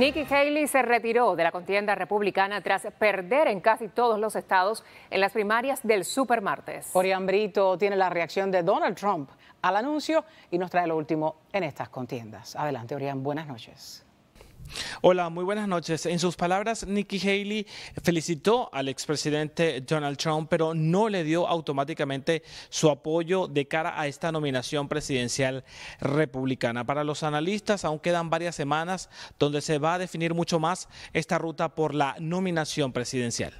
Nikki Haley se retiró de la contienda republicana tras perder en casi todos los estados en las primarias del supermartes. Orián Brito tiene la reacción de Donald Trump al anuncio y nos trae lo último en estas contiendas. Adelante, Orián, buenas noches. Hola, muy buenas noches. En sus palabras, Nikki Haley felicitó al expresidente Donald Trump, pero no le dio automáticamente su apoyo de cara a esta nominación presidencial republicana. Para los analistas, aún quedan varias semanas donde se va a definir mucho más esta ruta por la nominación presidencial.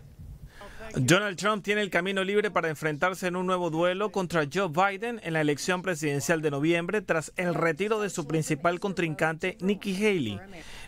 Donald Trump tiene el camino libre para enfrentarse en un nuevo duelo contra Joe Biden en la elección presidencial de noviembre tras el retiro de su principal contrincante, Nikki Haley.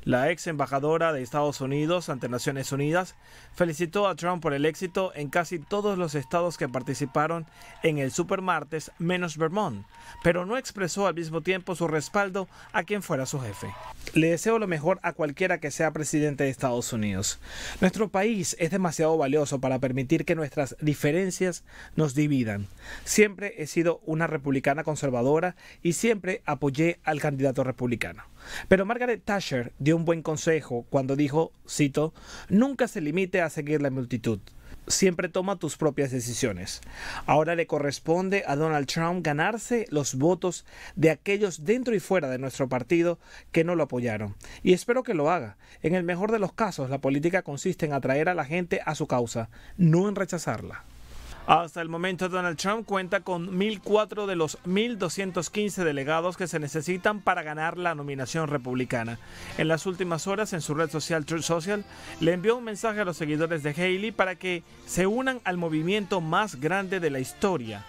La ex embajadora de Estados Unidos ante Naciones Unidas felicitó a Trump por el éxito en casi todos los estados que participaron en el Supermartes, menos Vermont, pero no expresó al mismo tiempo su respaldo a quien fuera su jefe. Le deseo lo mejor a cualquiera que sea presidente de Estados Unidos. Nuestro país es demasiado valioso para permitir que nuestras diferencias nos dividan. Siempre he sido una republicana conservadora y siempre apoyé al candidato republicano. Pero Margaret Thatcher dio un buen consejo cuando dijo, cito, nunca se limite a seguir la multitud. Siempre toma tus propias decisiones. Ahora le corresponde a Donald Trump ganarse los votos de aquellos dentro y fuera de nuestro partido que no lo apoyaron. Y espero que lo haga. En el mejor de los casos, la política consiste en atraer a la gente a su causa, no en rechazarla. Hasta el momento Donald Trump cuenta con 1.004 de los 1.215 delegados que se necesitan para ganar la nominación republicana. En las últimas horas en su red social Truth Social le envió un mensaje a los seguidores de Haley para que se unan al movimiento más grande de la historia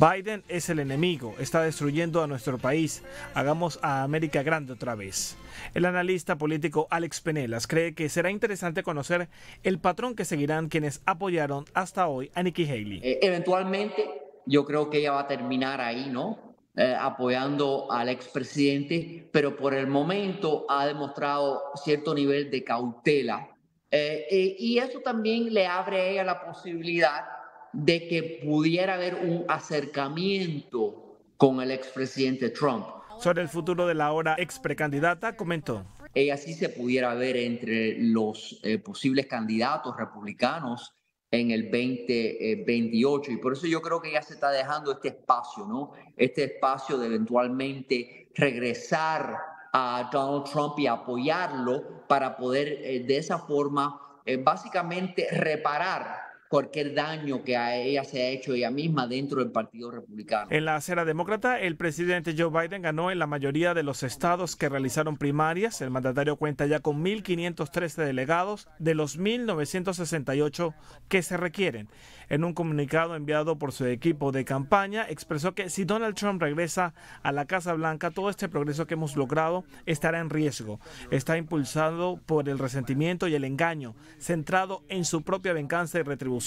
Biden es el enemigo, está destruyendo a nuestro país. Hagamos a América grande otra vez. El analista político Alex Penelas cree que será interesante conocer el patrón que seguirán quienes apoyaron hasta hoy a Nikki Haley. Eh, eventualmente, yo creo que ella va a terminar ahí, ¿no? Eh, apoyando al expresidente, pero por el momento ha demostrado cierto nivel de cautela. Eh, y eso también le abre a ella la posibilidad de que pudiera haber un acercamiento con el expresidente Trump. Sobre el futuro de la ahora ex precandidata, comentó. Ella sí se pudiera ver entre los eh, posibles candidatos republicanos en el 2028. Eh, y por eso yo creo que ya se está dejando este espacio, ¿no? Este espacio de eventualmente regresar a Donald Trump y apoyarlo para poder eh, de esa forma básicamente reparar cualquier daño que a ella se ha hecho ella misma dentro del Partido Republicano. En la acera demócrata, el presidente Joe Biden ganó en la mayoría de los estados que realizaron primarias. El mandatario cuenta ya con 1.513 delegados de los 1.968 que se requieren. En un comunicado enviado por su equipo de campaña, expresó que si Donald Trump regresa a la Casa Blanca, todo este progreso que hemos logrado estará en riesgo. Está impulsado por el resentimiento y el engaño, centrado en su propia venganza y retribución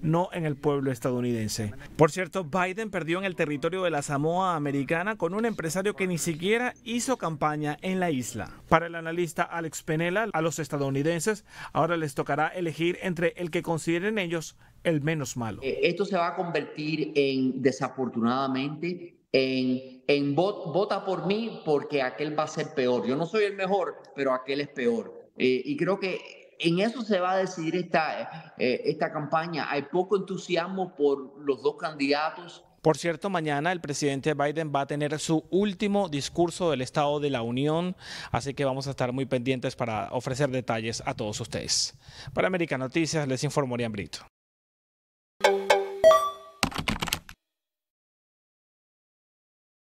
no en el pueblo estadounidense. Por cierto, Biden perdió en el territorio de la Samoa Americana con un empresario que ni siquiera hizo campaña en la isla. Para el analista Alex Penela, a los estadounidenses ahora les tocará elegir entre el que consideren ellos el menos malo. Eh, esto se va a convertir en, desafortunadamente, en, en vota por mí porque aquel va a ser peor. Yo no soy el mejor, pero aquel es peor. Eh, y creo que en eso se va a decidir esta, eh, esta campaña. Hay poco entusiasmo por los dos candidatos. Por cierto, mañana el presidente Biden va a tener su último discurso del Estado de la Unión, así que vamos a estar muy pendientes para ofrecer detalles a todos ustedes. Para América Noticias les informo Brito.